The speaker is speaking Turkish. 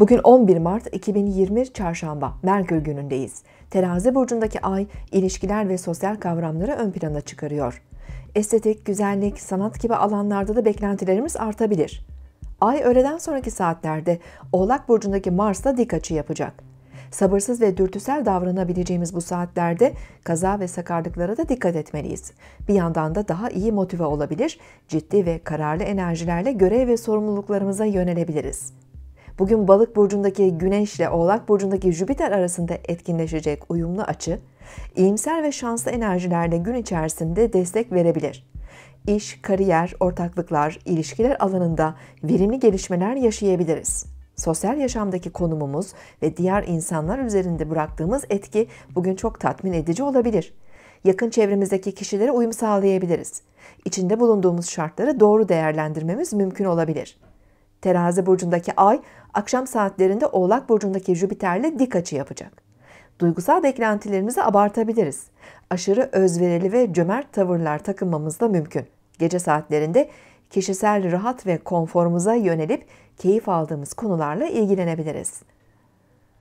Bugün 11 Mart 2020 Çarşamba, Merkür günündeyiz. Terazi burcundaki ay, ilişkiler ve sosyal kavramları ön plana çıkarıyor. Estetik, güzellik, sanat gibi alanlarda da beklentilerimiz artabilir. Ay öğleden sonraki saatlerde Oğlak burcundaki Mars'la dik açı yapacak. Sabırsız ve dürtüsel davranabileceğimiz bu saatlerde kaza ve sakarlıklara da dikkat etmeliyiz. Bir yandan da daha iyi motive olabilir, ciddi ve kararlı enerjilerle görev ve sorumluluklarımıza yönelebiliriz. Bugün balık burcundaki güneş ile oğlak burcundaki Jüpiter arasında etkinleşecek uyumlu açı, iyimser ve şanslı enerjilerle gün içerisinde destek verebilir. İş, kariyer, ortaklıklar, ilişkiler alanında verimli gelişmeler yaşayabiliriz. Sosyal yaşamdaki konumumuz ve diğer insanlar üzerinde bıraktığımız etki bugün çok tatmin edici olabilir. Yakın çevremizdeki kişilere uyum sağlayabiliriz. İçinde bulunduğumuz şartları doğru değerlendirmemiz mümkün olabilir.'' Terazi burcundaki ay akşam saatlerinde Oğlak burcundaki Jüpiter'le dik açı yapacak. Duygusal beklentilerimizi abartabiliriz. Aşırı özverili ve cömert tavırlar takınmamız da mümkün. Gece saatlerinde kişisel rahat ve konforumuza yönelip keyif aldığımız konularla ilgilenebiliriz.